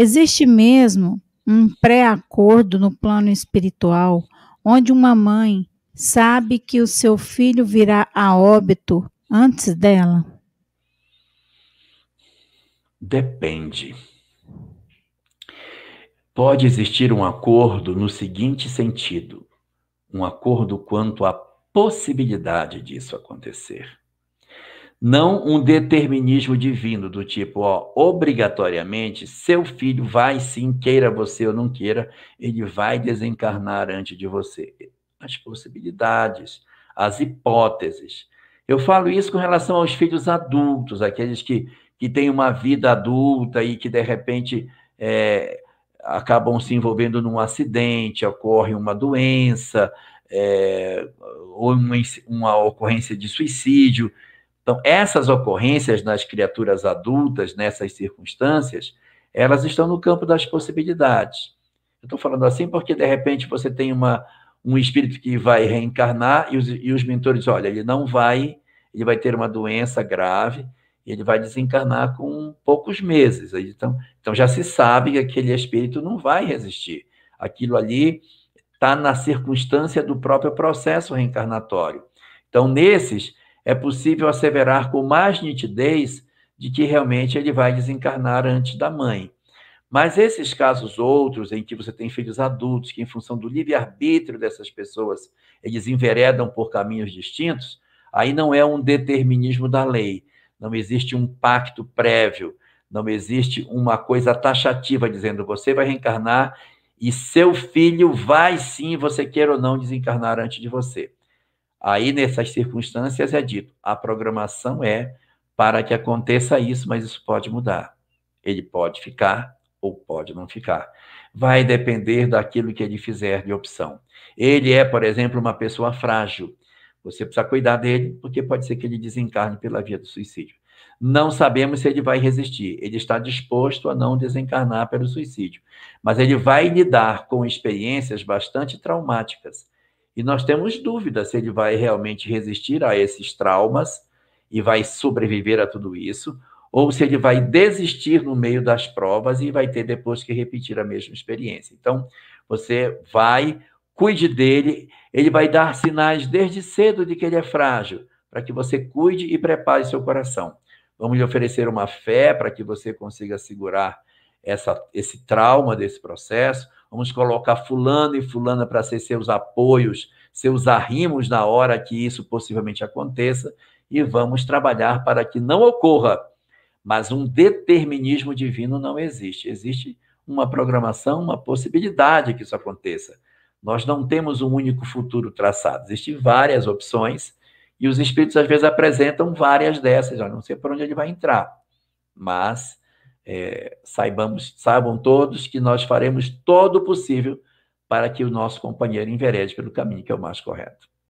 Existe mesmo um pré-acordo no plano espiritual, onde uma mãe sabe que o seu filho virá a óbito antes dela? Depende. Pode existir um acordo no seguinte sentido: um acordo quanto à possibilidade disso acontecer não um determinismo divino do tipo, ó, obrigatoriamente seu filho vai sim, queira você ou não queira, ele vai desencarnar antes de você. As possibilidades, as hipóteses. Eu falo isso com relação aos filhos adultos, aqueles que, que têm uma vida adulta e que de repente é, acabam se envolvendo num acidente, ocorre uma doença, é, ou uma, uma ocorrência de suicídio então, essas ocorrências nas criaturas adultas, nessas circunstâncias, elas estão no campo das possibilidades. Eu estou falando assim porque, de repente, você tem uma, um espírito que vai reencarnar e os, e os mentores, olha, ele não vai, ele vai ter uma doença grave, ele vai desencarnar com poucos meses. Então, então já se sabe que aquele espírito não vai resistir. Aquilo ali está na circunstância do próprio processo reencarnatório. Então, nesses, é possível asseverar com mais nitidez de que realmente ele vai desencarnar antes da mãe. Mas esses casos outros, em que você tem filhos adultos, que em função do livre-arbítrio dessas pessoas, eles enveredam por caminhos distintos, aí não é um determinismo da lei, não existe um pacto prévio, não existe uma coisa taxativa dizendo você vai reencarnar e seu filho vai sim, você queira ou não, desencarnar antes de você. Aí, nessas circunstâncias, é dito: a programação é para que aconteça isso, mas isso pode mudar. Ele pode ficar ou pode não ficar. Vai depender daquilo que ele fizer de opção. Ele é, por exemplo, uma pessoa frágil. Você precisa cuidar dele, porque pode ser que ele desencarne pela via do suicídio. Não sabemos se ele vai resistir. Ele está disposto a não desencarnar pelo suicídio. Mas ele vai lidar com experiências bastante traumáticas e nós temos dúvida se ele vai realmente resistir a esses traumas e vai sobreviver a tudo isso, ou se ele vai desistir no meio das provas e vai ter depois que repetir a mesma experiência. Então, você vai, cuide dele, ele vai dar sinais desde cedo de que ele é frágil, para que você cuide e prepare seu coração. Vamos lhe oferecer uma fé para que você consiga segurar essa, esse trauma desse processo vamos colocar fulano e fulana para ser seus apoios, seus arrimos na hora que isso possivelmente aconteça, e vamos trabalhar para que não ocorra. Mas um determinismo divino não existe. Existe uma programação, uma possibilidade que isso aconteça. Nós não temos um único futuro traçado, existem várias opções, e os espíritos às vezes apresentam várias dessas, Eu não sei por onde ele vai entrar. Mas é, saibamos, saibam todos que nós faremos todo o possível para que o nosso companheiro enverede pelo caminho que é o mais correto.